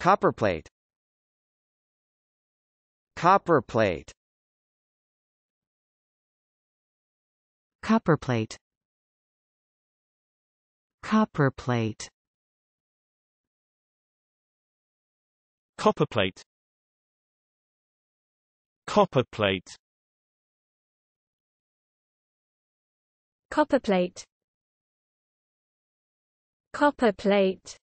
Copperplate Copperplate Copperplate Copperplate Copperplate Copperplate Copperplate Copperplate